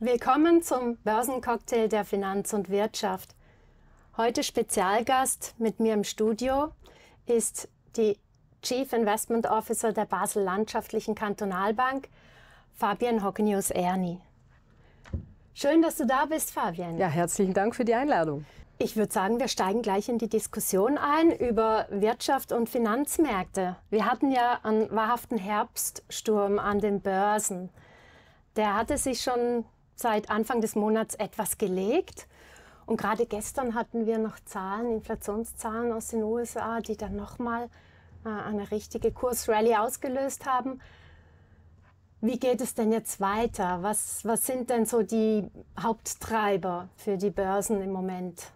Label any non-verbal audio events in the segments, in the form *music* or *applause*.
Willkommen zum Börsencocktail der Finanz und Wirtschaft. Heute Spezialgast mit mir im Studio ist die Chief Investment Officer der Basel Landschaftlichen Kantonalbank, Fabian Hockenius Erni. Schön, dass du da bist, Fabian. Ja, herzlichen Dank für die Einladung. Ich würde sagen, wir steigen gleich in die Diskussion ein über Wirtschaft und Finanzmärkte. Wir hatten ja einen wahrhaften Herbststurm an den Börsen. Der hatte sich schon seit Anfang des Monats etwas gelegt. Und gerade gestern hatten wir noch Zahlen, Inflationszahlen aus den USA, die dann nochmal äh, eine richtige Kursrallye ausgelöst haben. Wie geht es denn jetzt weiter? Was, was sind denn so die Haupttreiber für die Börsen im Moment?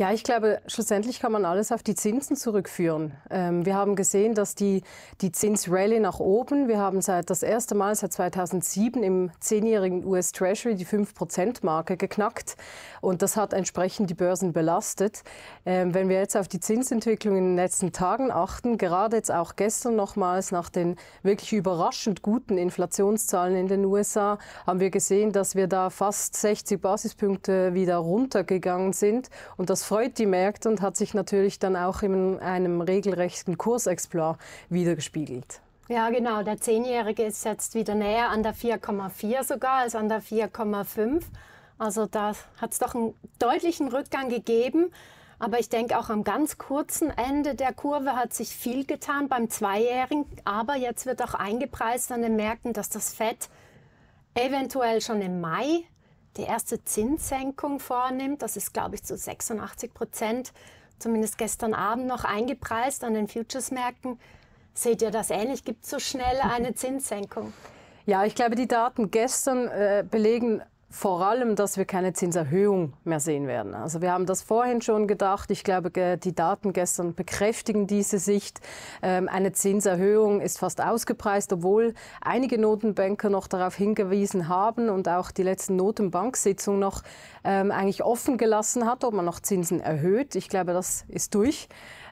Ja, ich glaube, schlussendlich kann man alles auf die Zinsen zurückführen. Ähm, wir haben gesehen, dass die, die Zinsrallye nach oben, wir haben seit das erste Mal seit 2007 im zehnjährigen US Treasury die 5%-Marke geknackt und das hat entsprechend die Börsen belastet. Ähm, wenn wir jetzt auf die Zinsentwicklung in den letzten Tagen achten, gerade jetzt auch gestern nochmals nach den wirklich überraschend guten Inflationszahlen in den USA, haben wir gesehen, dass wir da fast 60 Basispunkte wieder runtergegangen sind und das freut die Märkte und hat sich natürlich dann auch in einem regelrechten Kursexplor wiedergespiegelt. Ja, genau. Der Zehnjährige ist jetzt wieder näher an der 4,4 sogar als an der 4,5. Also da hat es doch einen deutlichen Rückgang gegeben. Aber ich denke, auch am ganz kurzen Ende der Kurve hat sich viel getan beim Zweijährigen. Aber jetzt wird auch eingepreist an den Märkten, dass das Fett eventuell schon im Mai die erste Zinssenkung vornimmt. Das ist, glaube ich, zu 86 Prozent, zumindest gestern Abend noch eingepreist an den Futures-Märkten. Seht ihr das ähnlich? Gibt es so schnell eine *laughs* Zinssenkung? Ja, ich glaube, die Daten gestern äh, belegen vor allem, dass wir keine Zinserhöhung mehr sehen werden. Also wir haben das vorhin schon gedacht. Ich glaube, die Daten gestern bekräftigen diese Sicht. Ähm, eine Zinserhöhung ist fast ausgepreist, obwohl einige Notenbanker noch darauf hingewiesen haben und auch die letzten Notenbanksitzung noch ähm, eigentlich offen gelassen hat, ob man noch Zinsen erhöht. Ich glaube, das ist durch.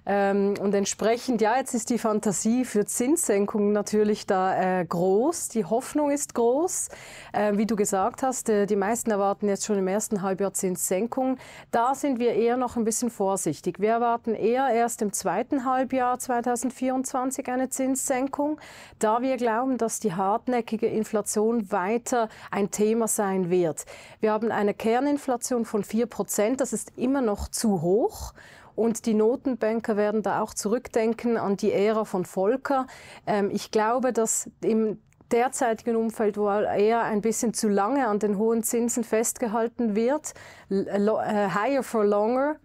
Ähm, und entsprechend, ja, jetzt ist die Fantasie für Zinssenkungen natürlich da äh, groß. Die Hoffnung ist groß. Äh, wie du gesagt hast, äh, die meisten erwarten jetzt schon im ersten Halbjahr Zinssenkungen. Da sind wir eher noch ein bisschen vorsichtig. Wir erwarten eher erst im zweiten Halbjahr 2024 eine Zinssenkung, da wir glauben, dass die hartnäckige Inflation weiter ein Thema sein wird. Wir haben eine Kerninflation von 4 Prozent. Das ist immer noch zu hoch. Und die Notenbanker werden da auch zurückdenken an die Ära von Volker. Ähm, ich glaube, dass im derzeitigen Umfeld, wo er ein bisschen zu lange an den hohen Zinsen festgehalten wird, äh, higher for longer,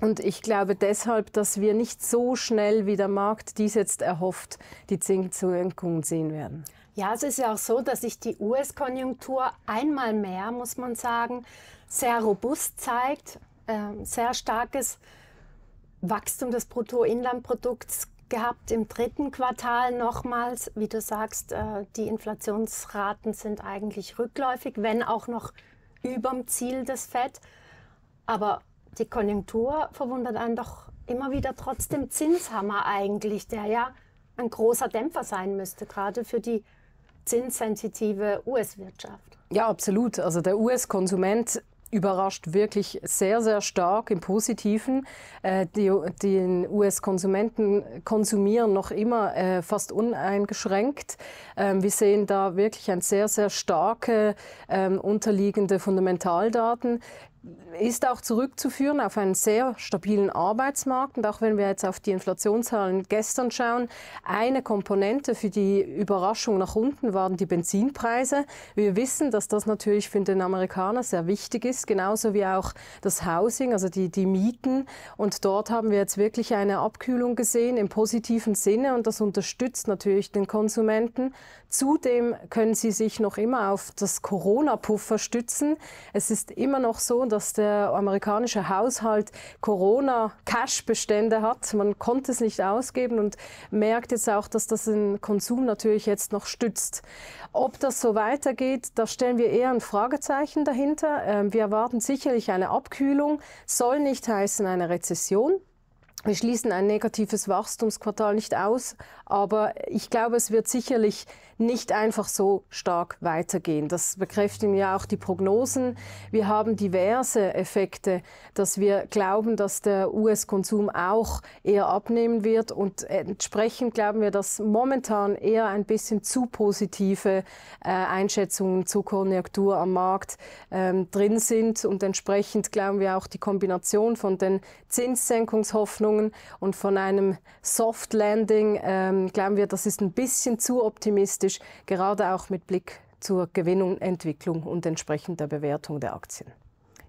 und ich glaube deshalb, dass wir nicht so schnell, wie der Markt dies jetzt erhofft, die Zinssenkungen sehen werden. Ja, es ist ja auch so, dass sich die US-Konjunktur einmal mehr, muss man sagen, sehr robust zeigt, äh, sehr starkes Wachstum des Bruttoinlandprodukts gehabt im dritten Quartal nochmals. Wie du sagst, äh, die Inflationsraten sind eigentlich rückläufig, wenn auch noch überm Ziel des FED. Aber die Konjunktur verwundert einen doch immer wieder trotzdem Zinshammer eigentlich, der ja ein großer Dämpfer sein müsste, gerade für die zinssensitive US-Wirtschaft. Ja, absolut. Also der US-Konsument überrascht wirklich sehr, sehr stark im Positiven. Äh, die, die US-Konsumenten konsumieren noch immer äh, fast uneingeschränkt. Ähm, wir sehen da wirklich ein sehr, sehr starke ähm, unterliegende Fundamentaldaten ist auch zurückzuführen auf einen sehr stabilen Arbeitsmarkt. Und auch wenn wir jetzt auf die Inflationszahlen gestern schauen, eine Komponente für die Überraschung nach unten waren die Benzinpreise. Wir wissen, dass das natürlich für den Amerikaner sehr wichtig ist, genauso wie auch das Housing, also die, die Mieten. Und dort haben wir jetzt wirklich eine Abkühlung gesehen im positiven Sinne und das unterstützt natürlich den Konsumenten. Zudem können Sie sich noch immer auf das Corona-Puffer stützen. Es ist immer noch so, dass der amerikanische Haushalt Corona-Cash-Bestände hat. Man konnte es nicht ausgeben und merkt jetzt auch, dass das den Konsum natürlich jetzt noch stützt. Ob das so weitergeht, da stellen wir eher ein Fragezeichen dahinter. Ähm, wir erwarten sicherlich eine Abkühlung, soll nicht heißen eine Rezession. Wir schließen ein negatives Wachstumsquartal nicht aus, aber ich glaube, es wird sicherlich nicht einfach so stark weitergehen. Das bekräftigen ja auch die Prognosen. Wir haben diverse Effekte, dass wir glauben, dass der US-Konsum auch eher abnehmen wird. Und entsprechend glauben wir, dass momentan eher ein bisschen zu positive äh, Einschätzungen zur Konjunktur am Markt ähm, drin sind. Und entsprechend glauben wir auch die Kombination von den Zinssenkungshoffnungen und von einem Soft Landing ähm, glauben wir, das ist ein bisschen zu optimistisch, gerade auch mit Blick zur Gewinnung, Entwicklung und entsprechender Bewertung der Aktien.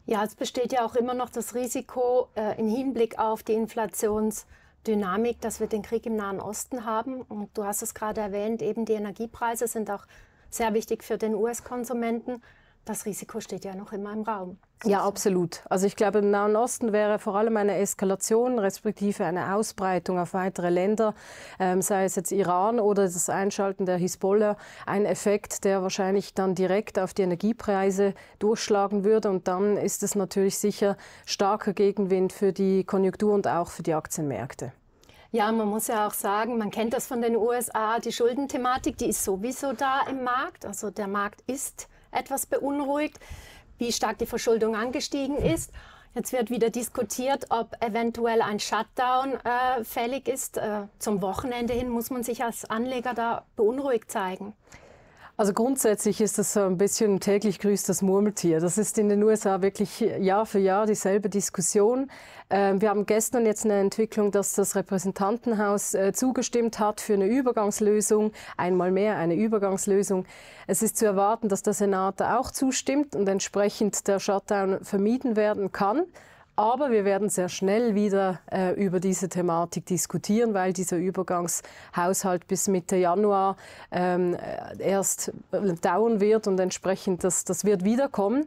Ja, es besteht ja auch immer noch das Risiko äh, im Hinblick auf die Inflationsdynamik, dass wir den Krieg im Nahen Osten haben. Und du hast es gerade erwähnt, eben die Energiepreise sind auch sehr wichtig für den US-Konsumenten das Risiko steht ja noch immer im Raum. Ja, absolut. Also ich glaube, im Nahen Osten wäre vor allem eine Eskalation respektive eine Ausbreitung auf weitere Länder, ähm, sei es jetzt Iran oder das Einschalten der Hisbollah, ein Effekt, der wahrscheinlich dann direkt auf die Energiepreise durchschlagen würde. Und dann ist es natürlich sicher starker Gegenwind für die Konjunktur und auch für die Aktienmärkte. Ja, man muss ja auch sagen, man kennt das von den USA, die Schuldenthematik, die ist sowieso da im Markt. Also der Markt ist etwas beunruhigt, wie stark die Verschuldung angestiegen hm. ist. Jetzt wird wieder diskutiert, ob eventuell ein Shutdown äh, fällig ist. Äh, zum Wochenende hin muss man sich als Anleger da beunruhigt zeigen. Also grundsätzlich ist das so ein bisschen täglich grüßt das Murmeltier. Das ist in den USA wirklich Jahr für Jahr dieselbe Diskussion. Ähm, wir haben gestern jetzt eine Entwicklung, dass das Repräsentantenhaus äh, zugestimmt hat für eine Übergangslösung, einmal mehr eine Übergangslösung. Es ist zu erwarten, dass der Senat auch zustimmt und entsprechend der Shutdown vermieden werden kann. Aber wir werden sehr schnell wieder äh, über diese Thematik diskutieren, weil dieser Übergangshaushalt bis Mitte Januar ähm, äh, erst äh, dauern wird und entsprechend das, das wird wiederkommen.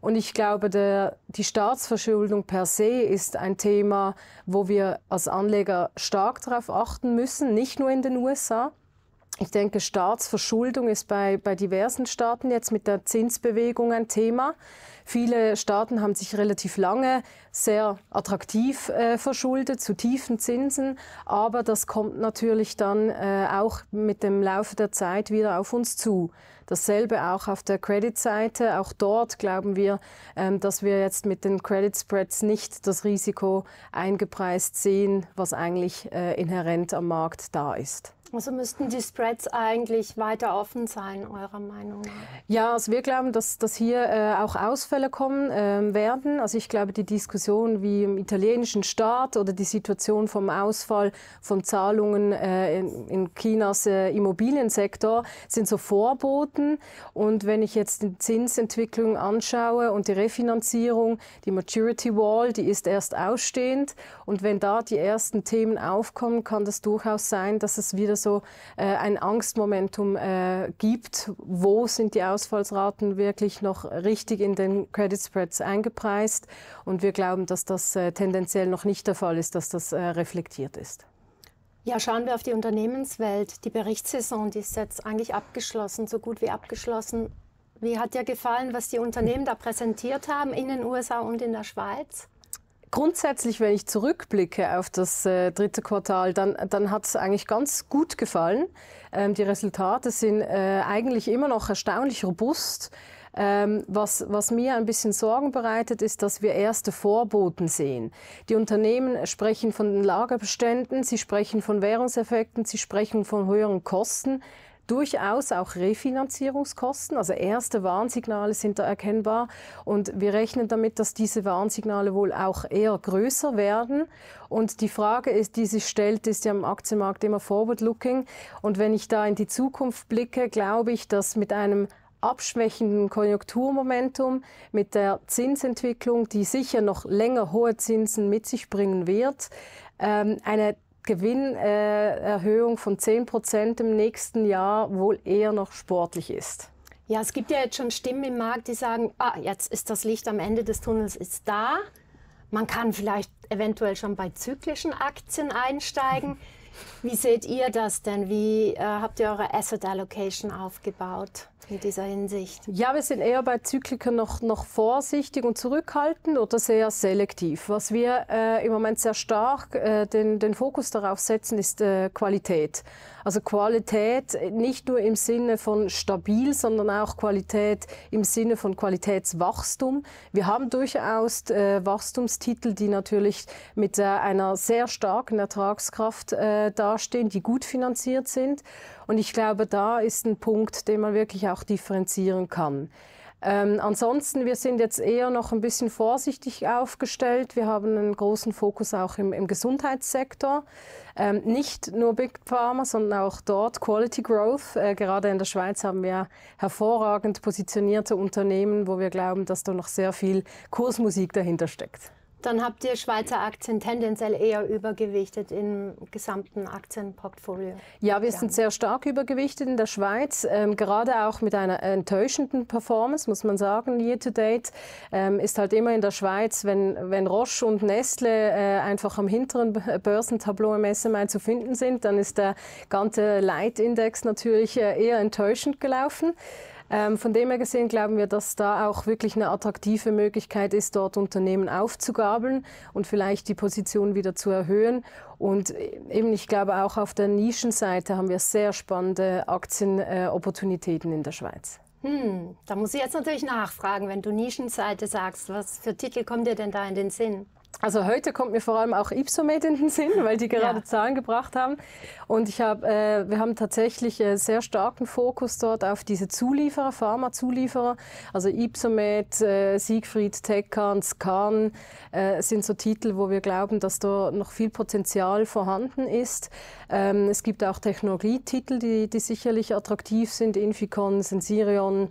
Und ich glaube, der, die Staatsverschuldung per se ist ein Thema, wo wir als Anleger stark darauf achten müssen, nicht nur in den USA, ich denke, Staatsverschuldung ist bei, bei diversen Staaten jetzt mit der Zinsbewegung ein Thema. Viele Staaten haben sich relativ lange sehr attraktiv äh, verschuldet zu tiefen Zinsen, aber das kommt natürlich dann äh, auch mit dem Laufe der Zeit wieder auf uns zu. Dasselbe auch auf der Credit-Seite. Auch dort glauben wir, ähm, dass wir jetzt mit den Credit Spreads nicht das Risiko eingepreist sehen, was eigentlich äh, inhärent am Markt da ist. Also müssten die Spreads eigentlich weiter offen sein, eurer Meinung nach? Ja, also wir glauben, dass, dass hier äh, auch Ausfälle kommen äh, werden. Also ich glaube, die Diskussion wie im italienischen Staat oder die Situation vom Ausfall von Zahlungen äh, in, in, Chinas äh, Immobiliensektor sind so Vorboten. Und wenn ich jetzt die Zinsentwicklung anschaue und die Refinanzierung, die Maturity Wall, die ist erst ausstehend. Und wenn da die ersten Themen aufkommen, kann das durchaus sein, dass es wieder wieder so äh, ein Angstmomentum äh, gibt. Wo sind die Ausfallsraten wirklich noch richtig in den Credit Spreads eingepreist? Und wir glauben, dass das äh, tendenziell noch nicht der Fall ist, dass das äh, reflektiert ist. Ja, schauen wir auf die Unternehmenswelt. Die Berichtssaison, die ist jetzt eigentlich abgeschlossen, so gut wie abgeschlossen. Wie hat dir gefallen, was die Unternehmen da präsentiert haben in den USA und in der Schweiz? grundsätzlich, wenn ich zurückblicke auf das äh, dritte Quartal, dann, dann hat es eigentlich ganz gut gefallen. Ähm, die Resultate sind äh, eigentlich immer noch erstaunlich robust. Ähm, was, was, mir ein bisschen Sorgen bereitet, ist, dass wir erste Vorboten sehen. Die Unternehmen sprechen von den Lagerbeständen, sie sprechen von Währungseffekten, sie sprechen von höheren Kosten durchaus auch Refinanzierungskosten. Also erste Warnsignale sind da erkennbar. Und wir rechnen damit, dass diese Warnsignale wohl auch eher größer werden. Und die Frage ist, die sich stellt, ist ja am Aktienmarkt immer forward-looking. Und wenn ich da in die Zukunft blicke, glaube ich, dass mit einem abschwächenden Konjunkturmomentum, mit der Zinsentwicklung, die sicher noch länger hohe Zinsen mit sich bringen wird, ähm, eine Gewinnerhöhung von 10 Prozent im nächsten Jahr wohl eher noch sportlich ist. Ja, es gibt ja jetzt schon Stimmen im Markt, die sagen, ah, jetzt ist das Licht am Ende des Tunnels ist da. Man kann vielleicht eventuell schon bei zyklischen Aktien einsteigen. Wie seht ihr das denn? Wie äh, habt ihr eure Asset Allocation aufgebaut in dieser Hinsicht? Ja, wir sind eher bei Zykliken noch, noch vorsichtig und zurückhaltend oder sehr selektiv. Was wir äh, im Moment sehr stark äh, den, den Fokus darauf setzen, ist äh, Qualität. Also Qualität nicht nur im Sinne von stabil, sondern auch Qualität im Sinne von Qualitätswachstum. Wir haben durchaus äh, Wachstumstitel, die natürlich mit äh, einer sehr starken Ertragskraft äh, äh, dastehen, die gut finanziert sind. Und ich glaube, da ist ein Punkt, den man wirklich auch differenzieren kann. Ähm, ansonsten, wir sind jetzt eher noch ein bisschen vorsichtig aufgestellt. Wir haben einen großen Fokus auch im, im Gesundheitssektor. Ähm, nicht nur Big Pharma, sondern auch dort Quality Growth. Äh, gerade in der Schweiz haben wir hervorragend positionierte Unternehmen, wo wir glauben, dass da noch sehr viel Kursmusik dahinter steckt. Dann habt ihr Schweizer Aktien tendenziell eher übergewichtet im gesamten Aktienportfolio. Ja, wir sind sehr stark übergewichtet in der Schweiz, ähm, gerade auch mit einer enttäuschenden Performance, muss man sagen, year to date. Ähm, ist halt immer in der Schweiz, wenn, wenn Roche und Nestle äh, einfach am hinteren Börsentableau im SMI zu finden sind, dann ist der ganze Leitindex natürlich äh, eher enttäuschend gelaufen. Ähm, von dem her gesehen glauben wir, dass da auch wirklich eine attraktive Möglichkeit ist, dort Unternehmen aufzugabeln und vielleicht die Position wieder zu erhöhen. Und eben, ich glaube, auch auf der Nischenseite haben wir sehr spannende Aktienopportunitäten äh, in der Schweiz. Hm, da muss ich jetzt natürlich nachfragen, wenn du Nischenseite sagst, was für Titel kommen dir denn da in den Sinn? Also heute kommt mir vor allem auch Ipsomed in den Sinn, weil die gerade ja. Zahlen gebracht haben. Und ich hab, äh, wir haben tatsächlich äh, sehr starken Fokus dort auf diese Zulieferer, Pharmazulieferer. Also Ipsomed, äh, Siegfried, Tecan, Scan äh, sind so Titel, wo wir glauben, dass da noch viel Potenzial vorhanden ist. Ähm, es gibt auch Technologietitel, die, die sicherlich attraktiv sind, Inficon, Sensirion.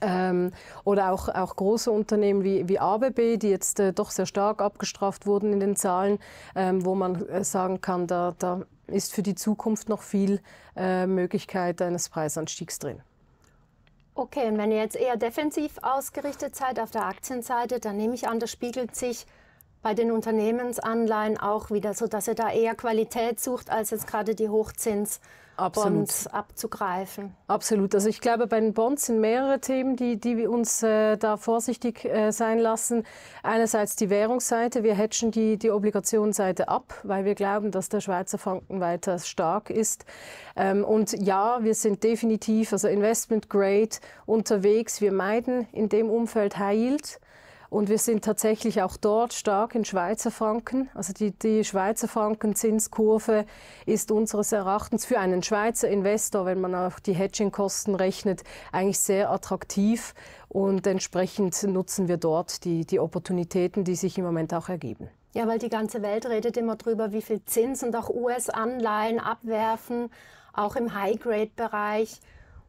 Ähm, oder auch, auch große Unternehmen wie, wie ABB, die jetzt äh, doch sehr stark abgestraft wurden in den Zahlen, ähm, wo man äh, sagen kann, da, da ist für die Zukunft noch viel äh, Möglichkeit eines Preisanstiegs drin. Okay, und wenn ihr jetzt eher defensiv ausgerichtet seid auf der Aktienseite, dann nehme ich an, das spiegelt sich bei den Unternehmensanleihen auch wieder, sodass er da eher Qualität sucht, als jetzt gerade die Hochzins. Absolut. Bonds abzugreifen. Absolut. Also ich glaube, bei den Bonds sind mehrere Themen, die, die uns äh, da vorsichtig äh, sein lassen. Einerseits die Währungsseite. Wir hedgen die, die Obligationsseite ab, weil wir glauben, dass der Schweizer Franken weiter stark ist. Ähm, und ja, wir sind definitiv, also Investment Grade unterwegs. Wir meiden in dem Umfeld High Yield und wir sind tatsächlich auch dort stark in Schweizer Franken. Also die, die Schweizer Franken-Zinskurve ist unseres Erachtens für einen Schweizer Investor, wenn man auch die Hedging-Kosten rechnet, eigentlich sehr attraktiv. Und entsprechend nutzen wir dort die, die Opportunitäten, die sich im Moment auch ergeben. Ja, weil die ganze Welt redet immer drüber, wie viel Zins und auch US-Anleihen abwerfen, auch im High-Grade-Bereich.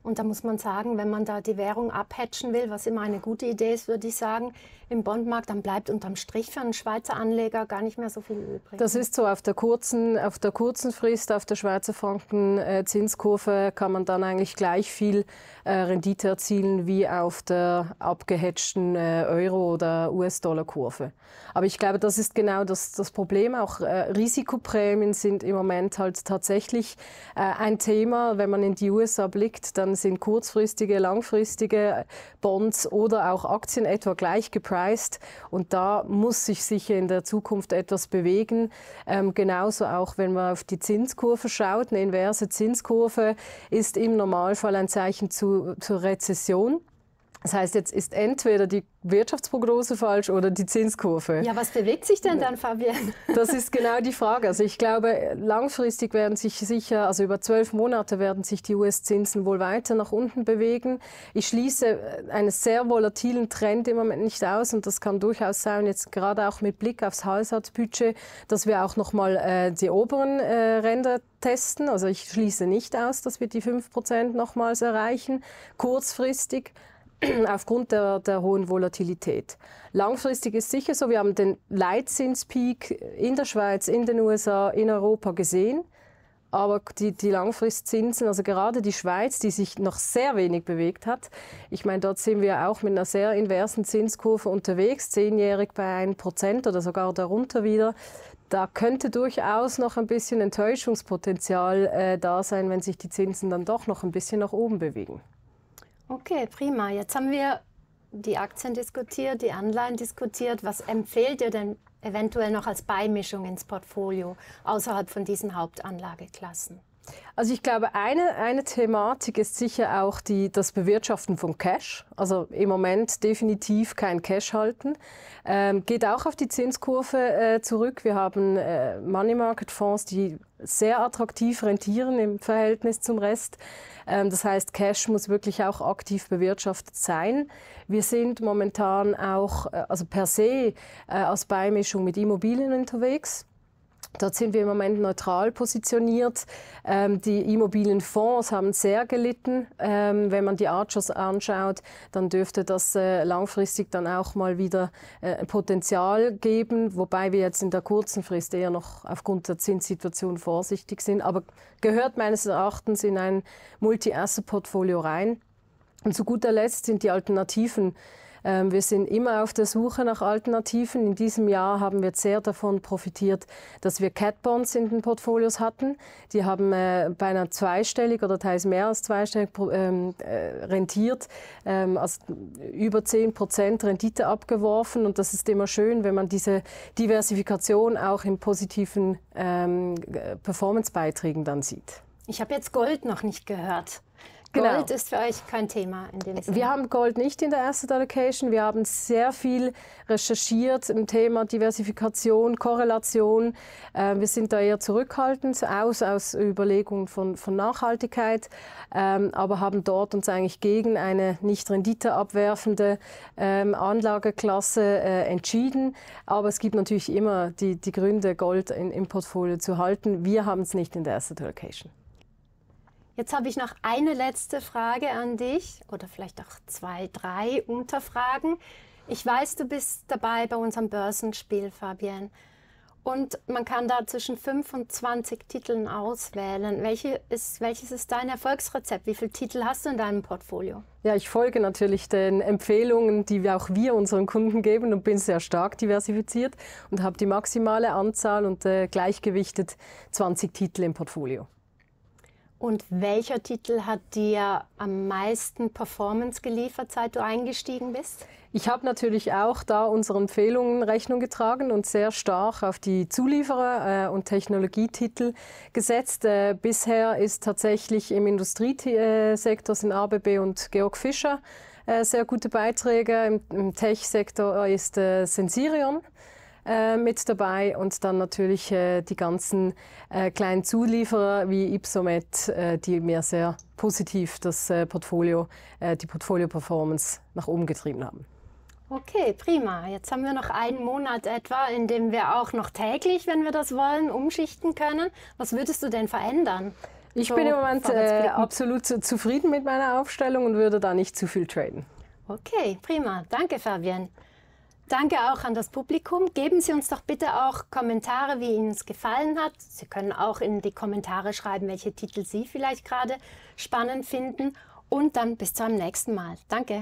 Und da muss man sagen, wenn man da die Währung abhatchen will, was immer eine gute Idee ist, würde ich sagen, im Bondmarkt, dann bleibt unterm Strich für einen Schweizer Anleger gar nicht mehr so viel übrig. Das ist so, auf der kurzen, auf der kurzen Frist, auf der Schweizer Franken-Zinskurve äh, kann man dann eigentlich gleich viel äh, Rendite erzielen wie auf der abgehatchten äh, Euro- oder US-Dollar-Kurve. Aber ich glaube, das ist genau das, das Problem. Auch äh, Risikoprämien sind im Moment halt tatsächlich äh, ein Thema. Wenn man in die USA blickt, dann dann sind kurzfristige, langfristige Bonds oder auch Aktien etwa gleich gepriced. Und da muss sich sicher in der Zukunft etwas bewegen. Ähm, genauso auch, wenn man auf die Zinskurve schaut. Eine inverse Zinskurve ist im Normalfall ein Zeichen zu, zur Rezession. Das heißt, jetzt ist entweder die Wirtschaftsprognose falsch oder die Zinskurve. Ja, was bewegt sich denn dann, Fabian? Das ist genau die Frage. Also ich glaube, langfristig werden sich sicher, also über zwölf Monate werden sich die US-Zinsen wohl weiter nach unten bewegen. Ich schließe einen sehr volatilen Trend im Moment nicht aus und das kann durchaus sein, jetzt gerade auch mit Blick aufs Haushaltsbudget, dass wir auch nochmal äh, die oberen äh, Ränder testen. Also ich schließe nicht aus, dass wir die 5% nochmals erreichen, kurzfristig. *clears throat* aufgrund der, der, hohen Volatilität. Langfristig ist sicher so, wir haben den Leitzinspeak in der Schweiz, in den USA, in Europa gesehen. Aber die, die Langfristzinsen, also gerade die Schweiz, die sich noch sehr wenig bewegt hat, ich meine, dort sind wir auch mit einer sehr inversen Zinskurve unterwegs, zehnjährig bei 1% oder sogar darunter wieder. Da könnte durchaus noch ein bisschen Enttäuschungspotenzial äh, da sein, wenn sich die Zinsen dann doch noch ein bisschen nach oben bewegen. Okay, prima. Jetzt haben wir die Aktien diskutiert, die Anleihen diskutiert. Was empfehlt ihr denn eventuell noch als Beimischung ins Portfolio außerhalb von diesen Hauptanlageklassen? Also ich glaube, eine, eine Thematik ist sicher auch die, das Bewirtschaften von Cash. Also im Moment definitiv kein Cash halten. Ähm, geht auch auf die Zinskurve äh, zurück. Wir haben äh, Money Market Fonds, die sehr attraktiv rentieren im Verhältnis zum Rest. Ähm, das heißt, Cash muss wirklich auch aktiv bewirtschaftet sein. Wir sind momentan auch, äh, also per se, äh, als Beimischung mit Immobilien unterwegs. Dort sind wir im Moment neutral positioniert. Ähm, die Immobilienfonds haben sehr gelitten. Ähm, wenn man die Archers anschaut, dann dürfte das äh, langfristig dann auch mal wieder äh, Potenzial geben, wobei wir jetzt in der kurzen Frist eher noch aufgrund der Zinssituation vorsichtig sind. Aber gehört meines Erachtens in ein Multi-Asset-Portfolio rein. Und zu guter Letzt sind die Alternativen ähm, wir sind immer auf der Suche nach Alternativen. In diesem Jahr haben wir sehr davon profitiert, dass wir Catbonds in den Portfolios hatten. Die haben äh, beinahe zweistellig oder teils mehr als zweistellig ähm, äh, rentiert, also über 10 Prozent Rendite abgeworfen. Und das ist immer schön, wenn man diese Diversifikation auch in positiven Performance-Beiträgen dann sieht. Ich habe jetzt Gold noch nicht gehört. Genau. Gold ist für euch kein Thema in dem Sinne. Wir haben Gold nicht in der Asset Allocation. Wir haben sehr viel recherchiert im Thema Diversifikation, Korrelation. Äh, wir sind da eher zurückhaltend, aus, aus Überlegungen von, von Nachhaltigkeit, ähm, aber haben dort uns eigentlich gegen eine nicht renditeabwerfende ähm, Anlageklasse äh, entschieden. Aber es gibt natürlich immer die, die Gründe, Gold in, im Portfolio zu halten. Wir haben es nicht in der Asset Allocation. Jetzt habe ich noch eine letzte Frage an dich oder vielleicht auch zwei, drei Unterfragen. Ich weiß, du bist dabei bei unserem Börsenspiel, Fabian. Und man kann da zwischen 5 und 20 Titeln auswählen. Welche ist, welches ist dein Erfolgsrezept? Wie viele Titel hast du in deinem Portfolio? Ja, ich folge natürlich den Empfehlungen, die wir auch wir unseren Kunden geben und bin sehr stark diversifiziert und habe die maximale Anzahl und äh, gleichgewichtet 20 Titel im Portfolio. Und welcher Titel hat dir am meisten Performance geliefert, seit du eingestiegen bist? Ich habe natürlich auch da unseren Empfehlungen Rechnung getragen und sehr stark auf die Zulieferer- äh, und Technologietitel gesetzt. Äh, bisher ist tatsächlich im Industriesektor sind ABB und Georg Fischer äh, sehr gute Beiträge. Im, im Tech-Sektor ist Sensirion äh, mit dabei und dann natürlich äh, die ganzen äh, kleinen Zulieferer wie Ipsomed, äh, die mir sehr positiv das äh, Portfolio, äh, die Portfolio-Performance nach oben getrieben haben. Okay, prima. Jetzt haben wir noch einen Monat etwa, in dem wir auch noch täglich, wenn wir das wollen, umschichten können. Was würdest du denn verändern? Ich so bin im Moment äh, absolut zufrieden mit meiner Aufstellung und würde da nicht zu viel traden. Okay, prima. Danke, Fabian. Danke auch an das Publikum. Geben Sie uns doch bitte auch Kommentare, wie Ihnen es gefallen hat. Sie können auch in die Kommentare schreiben, welche Titel Sie vielleicht gerade spannend finden. Und dann bis zum nächsten Mal. Danke.